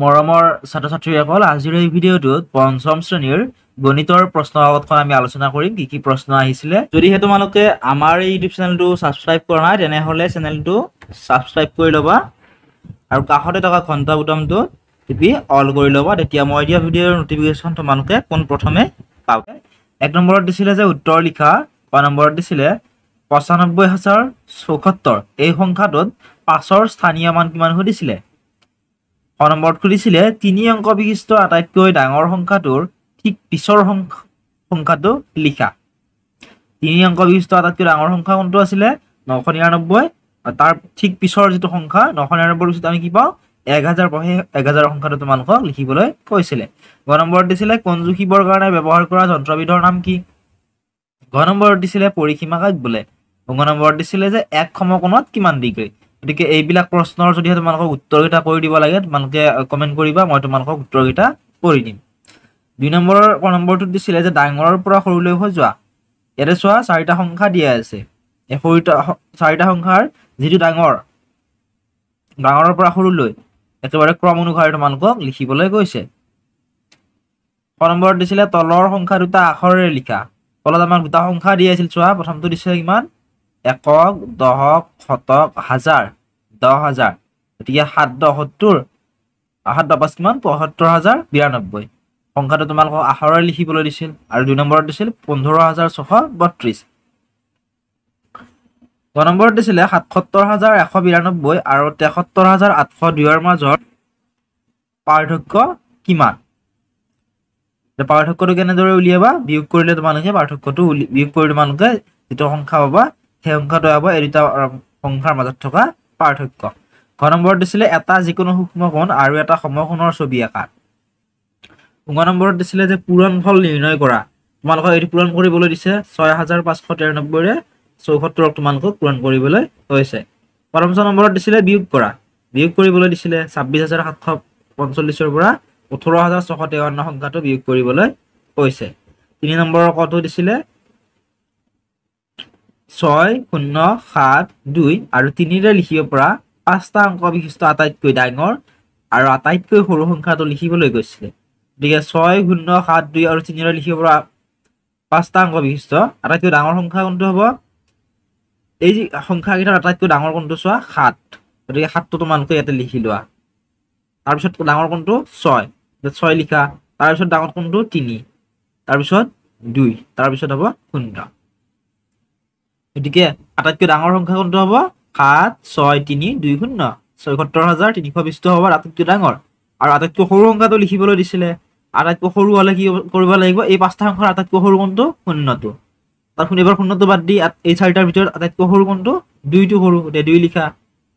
মৰমৰ ছাত্ৰ ছাত্ৰীসকল আজিৰ এই ভিডিঅ'টোত পঞ্চম শ্ৰেণীৰ গণিতৰ প্ৰশ্ন কাগজখন আমি আলোচনা কৰিম কি কি প্ৰশ্ন আহিছিলে যদিহে তোমালোকে আমাৰ এই ইউটিউব চেনেলটো ছাবস্ক্ৰাইব কৰা নাই তেনেহ'লে চেনেলটো ছাবস্ক্ৰাইব কৰি ল'বা আৰু কাষতে থকা ঘণ্টা বুটামটো টিপি অল কৰি ল'বা তেতিয়া মই দিয়া ভিডিঅ'ৰ ন'টিফিকেশ্যন তোমালোকে পোন প্ৰথমে পাব এক নম্বৰত দিছিলে যে উত্তৰ লিখা ক নম্বৰত দিছিলে পঁচানব্বৈ হাজাৰ চৌসত্তৰ এই সংখ্যাটোত পাঁচৰ স্থানীয় মান কিমান সুধিছিলে অনম্বৰত খুলিছিলে তিনি অংক বিশিষ্ট আটাইতকৈ ডাঙৰ সংখ্যাটোৰ ঠিক পিছৰ সংখ্যাটো লিখা তিনি অংক বিশিষ্ট আটাইতকৈ ডাঙৰ সংখ্যা কোনটো আছিলে নশ নিৰানব্বৈ তাৰ ঠিক পিছৰ যিটো সংখ্যা নশ নিৰানব্বৈৰ পিছত আমি কি পাওঁ এক হাজাৰ পঢ়ে এক হাজাৰ সংখ্যাটো তোমালোকক লিখিবলৈ কৈছিলে গ নম্বৰত দিছিলে কঞ্জুখিবৰ কাৰণে ব্যৱহাৰ কৰা যন্ত্ৰবিধৰ নাম কি ঘ নম্বৰত দিছিলে পৰিসীমা কাক বোলে ঘ নম্বৰত দিছিলে যে এক সমকোণত কিমান ডিগ্ৰী গতিকে এইবিলাক প্ৰশ্নৰ যদিহে তোমালোকক উত্তৰকেইটা কৰি দিব লাগে তোমালোকে কমেণ্ট কৰিবা মই তোমালোকক উত্তৰকেইটা কৰি দিম দুই নম্বৰৰ নম্বৰটোত দিছিলে যে ডাঙৰৰ পৰা সৰুলৈ হৈ যোৱা ইয়াতে চোৱা চাৰিটা সংখ্যা দিয়া আছে এই সৰুটা চাৰিটা সংখ্যাৰ যিটো ডাঙৰ ডাঙৰৰ পৰা সৰুলৈ একেবাৰে ক্ৰম অনুসাৰে তোমালোকক লিখিবলৈ গৈছে ছ নম্বৰত দিছিলে তলৰ সংখ্যা দুটা আখৰেৰে লিখা তলত আমাক দুটা সংখ্যা দিয়াইছিল চোৱা প্ৰথমটো দিছিলে কিমান একক দহক শতক হাজাৰ দহ হাজাৰ গতিকে সাত দহ সত্তৰ সাত দহ পাঁচ কিমান পঁয়সত্তৰ হাজাৰ বিৰানব্বৈ সংখ্যাটো তোমালোকক আহাৰৰে লিখিবলৈ দিছিল আৰু দুই নম্বৰত দিছিল পোন্ধৰ হাজাৰ ছশ বত্ৰিছ দহ নম্বৰত দিছিলে সাতসত্তৰ হাজাৰ এশ বিৰানব্বৈ আৰু তেসত্তৰ হাজাৰ আঠশ দুয়ৰ মাজত পাৰ্থক্য কিমান পাৰ্থক্যটো কেনেদৰে উলিয়াবা বিয়োগ কৰিলে তোমালোকে পাৰ্থক্যটো বিয়োগ কৰি তোমালোকে যিটো সংখ্যা পাবা সেই সংখ্যাটো হ'ব এই দুটা সংখ্যাৰ মাজত থকা পাৰ্থক্য ঘ নম্বৰত দিছিলে এটা যিকোনো সূক্ষ্ম কোণ আৰু এটা সমকোণৰ ছবি আঁকা পোন্ধৰ নম্বৰত দিছিলে যে পূৰণ ফল নিৰ্ণয় কৰা তোমালোকক এইটো পূৰণ কৰিবলৈ দিছে ছয় হাজাৰ পাঁচশ তিৰানব্বৈৰে চৌসত্তৰক তোমালোকক পূৰণ কৰিবলৈ হৈছে প্ৰথম ছয় নম্বৰত দিছিলে বিয়োগ কৰা বিয়োগ কৰিবলৈ দিছিলে ছাব্বিছ হাজাৰ সাতশ পঞ্চল্লিছৰ পৰা ওঠৰ হাজাৰ ছশ তেৱন্ন সংখ্যাটো বিয়োগ কৰিবলৈ কৈছে তিনি নম্বৰ অংকটো দিছিলে ছয় শূন্য সাত দুই আৰু তিনিৰে লিখিব পৰা পাঁচটা অংক বিশিষ্ট আটাইতকৈ ডাঙৰ আৰু আটাইতকৈ সৰু সংখ্যাটো লিখিবলৈ গৈছিলে গতিকে ছয় শূন্য সাত দুই আৰু তিনিৰে লিখিব পৰা পাঁচটা অংক বিশিষ্ট আটাইতকৈ ডাঙৰ সংখ্যা কোনটো হ'ব এই যি সংখ্যাকেইটাৰ আটাইতকৈ ডাঙৰ কোনটো চোৱা সাত গতিকে সাতটো তোমালোকে ইয়াতে লিখি লোৱা তাৰপিছত ডাঙৰ কোনটো ছয় ছয় লিখা তাৰপিছত ডাঙৰ কোনটো তিনি তাৰপিছত দুই তাৰপিছত হ'ব শূন্য গতিকে আটাইতকৈ ডাঙৰ সংখ্যা কোনটো হ'ব সাত ছয় তিনি দুই শূন্য ছয়সত্তৰ হাজাৰ তিনিশ বিশটো হ'ব আটাইতকৈ ডাঙৰ আৰু আটাইতকৈ সৰু সংখ্যাটো লিখিবলৈ দিছিলে আটাইতকৈ সৰু হ'লে কি কৰিব লাগিব এই পাঁচটা সংখ্যাৰ আটাইতকৈ সৰু কোনটো শূন্যটো তাত শুনি শূন্যটো বাদ দি এই চাৰিটাৰ ভিতৰত আটাইতকৈ সৰু কোনটো দুইটো সৰু গোটেই দুই লিখা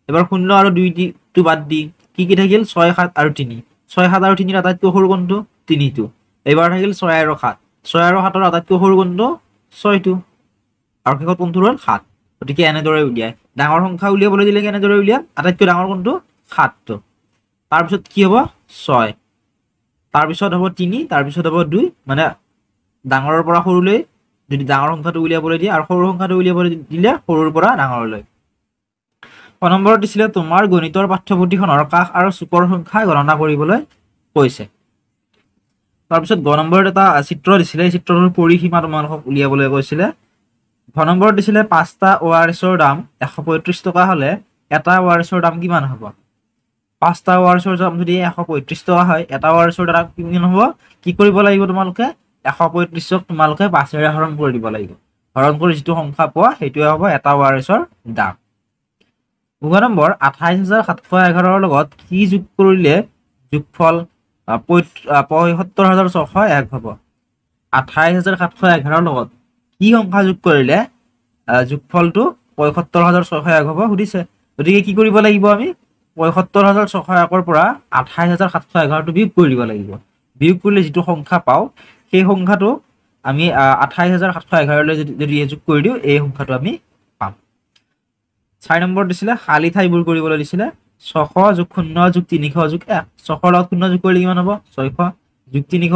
এবাৰ শূন্য আৰু দুইটো বাদ দি কি কি থাকিল ছয় সাত আৰু তিনি ছয় সাত আৰু তিনিৰ আটাইতকৈ সৰু কোনটো তিনিটো এইবাৰ থাকিল ছয় আৰু সাত ছয় আৰু সাতৰ আটাইতকৈ সৰু কোনটো ছয়টো আৰু শেষত কোনটো হ'ল সাত গতিকে এনেদৰে উলিয়াই ডাঙৰ সংখ্যা উলিয়াবলৈ দিলে কেনেদৰে উলিয়াম আটাইতকৈ ডাঙৰ কোনটো সাতটো তাৰপিছত কি হ'ব ছয় তাৰপিছত হ'ব তিনি তাৰপিছত হ'ব দুই মানে ডাঙৰৰ পৰা সৰুলৈ যদি ডাঙৰ সংখ্যাটো উলিয়াবলৈ দিয়ে আৰু সৰু সংখ্যাটো উলিয়াবলৈ দিলে সৰুৰ পৰা ডাঙৰলৈ ক নম্বৰত দিছিলে তোমাৰ গণিতৰ পাঠ্যপুথিখনৰ কাষ আৰু চুকৰ সংখ্যা গণনা কৰিবলৈ কৈছে তাৰপিছত গ নম্বৰত এটা চিত্ৰ দিছিলে এই চিত্ৰটোৰ পৰিসীমা তোমালোকক উলিয়াবলৈ কৈছিলে ভ নম্বৰত দিছিলে পাঁচটা অ' আৰ এছৰ দাম এশ পঁয়ত্ৰিছ টকা হ'লে এটা অ' আৰ এছৰ দাম কিমান হ'ব পাঁচটা অ' আৰ এছৰ দাম যদি এশ পঁয়ত্ৰিছ টকা হয় এটা অ' আৰ এছৰ দাম কিমান হ'ব কি কৰিব লাগিব তোমালোকে এশ পঁয়ত্ৰিছক তোমালোকে পাঁচেৰে হৰণ কৰি দিব লাগিব হৰণ কৰি যিটো সংখ্যা পোৱা সেইটোৱে হ'ব এটা অ' আৰ এছৰ দাম বুঢ় নম্বৰ আঠাইছ হাজাৰ সাতশ এঘাৰৰ লগত কি যোগ কৰিলে যোগফল পঁয়ত্ৰিছ পঁয়সত্তৰ হাজাৰ ছশ এক হ'ব আঠাইছ হাজাৰ সাতশ এঘাৰৰ লগত কি সংখ্যা যোগ কৰলে যোগফলটো পঁয়সত্তৰ হাজাৰ ছশ এক হব সুধিছে গতিকে কি কৰিব লাগিব আমি পঁয়সত্তৰ হাজাৰ ছশ একৰ পৰা আঠাইছ হাজাৰ সাতশ এঘাৰটো বিয়োগ কৰি দিব লাগিব বিয়োগ কৰিলে যিটো সংখ্যা পাওঁ সেই সংখ্যাটো আমি আঠাইছ হাজাৰ সাতশ এঘাৰলৈ যদি যদি যোগ কৰি দিওঁ এই সংখ্যাটো আমি পাম চাৰি নম্বৰ দিছিলে শালি ঠাইবোৰ কৰিবলৈ দিছিলে ছশ যোগ শূন্য যোগ তিনিশ যোগ এক ছশ লগত শূন্য যোগ কৰিলে কিমান হব ছয়শ যোগ তিনিশ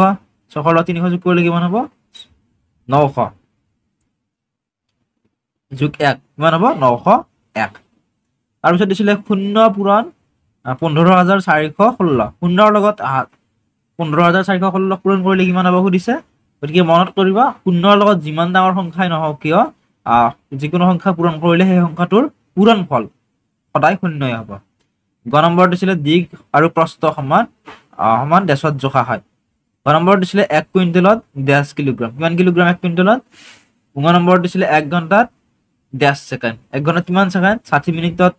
ছশ লগত তিনিশ যোগ কৰিলে কিমান হব নশ যোগ এক কিমান হ'ব নশ এক তাৰপিছত দিছিলে শূন্য পূৰণ পোন্ধৰ হাজাৰ চাৰিশ ষোল্ল শূন্যৰ লগত পোন্ধৰ হাজাৰ চাৰিশ ষোল্ল পূৰণ কৰিলে কিমান হ'ব সুধিছে গতিকে মনত কৰিবা শূন্যৰ লগত যিমান ডাঙৰ সংখ্যাই নহওক কিয় যিকোনো সংখ্যা পূৰণ কৰিলে সেই সংখ্যাটোৰ পূৰণ ফল সদায় শূন্যই হ'ব গ নম্বৰ দিছিলে দীঘ আৰু প্ৰস্ত সমান সমান ডেছত জোখা হয় গ নম্বৰত দিছিলে এক কুইণ্টেলত ডেৰ কিলোগ্ৰাম কিমান কিলোগ্ৰাম এক কুইণ্টেলত পোন্ধৰ নম্বৰত দিছিলে এক ঘণ্টাত দেশ ছেকেণ্ড এক ঘণ্টাত কিমান ছেকেণ্ড ষাঠি মিনিটত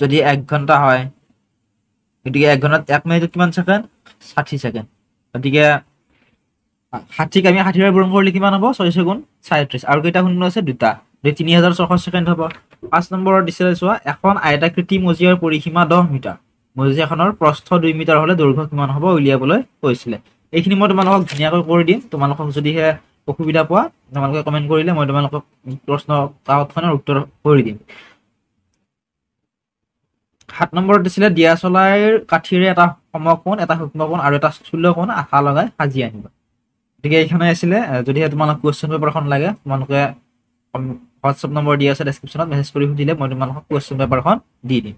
যদি এক ঘণ্টা হয় গতিকে এক ঘণ্টাত এক মিনিটত কিমান ছেকেণ্ড ষাঠি ছেকেণ্ড গতিকে ষাঠিক আমি ষাঠিৰে পূৰণ কৰিলে কিমান হ'ব ছয় ছেগুণ চাৰিত্ৰিছ আৰু কেইটা শূন্য আছে দুটা গতিকে তিনি হাজাৰ ছশ ছেকেণ্ড হ'ব পাঁচ নম্বৰত দিছিলে চোৱা এখন আয়তাকৃতি মজিয়াৰ পৰিসীমা দহ মিটাৰ মজিয়াখনৰ প্ৰস্থ দুই মিটাৰ হ'লে দৈৰ্ঘ্য কিমান হ'ব উলিয়াবলৈ কৈছিলে এইখিনি মই তোমালোকক ধুনীয়াকৈ কৰি দিম তোমালোকক যদিহে অসুবিধা পোৱা তোমালোকে কমেণ্ট কৰিলে মই তোমালোকক প্ৰশ্ন কাকতখনৰ উত্তৰ কৰি দিম সাত নম্বৰত দিছিলে দিয়া চলাইৰ কাঠিৰে এটা সমকোণ এটা সূক্ষ্মকোণ আৰু এটা স্থূলকোণ আশা লগাই সাজি আনিব গতিকে এইখনে আছিলে যদিহে তোমালোক কুৱেশ্যন পেপাৰখন লাগে তোমালোকে হোৱাটছআপ নম্বৰ দিয়া আছে ডেছক্ৰিপশ্যনত মেছেজ কৰি সুধিলে মই তোমালোকক কুৱেশ্যন পেপাৰখন দি দিম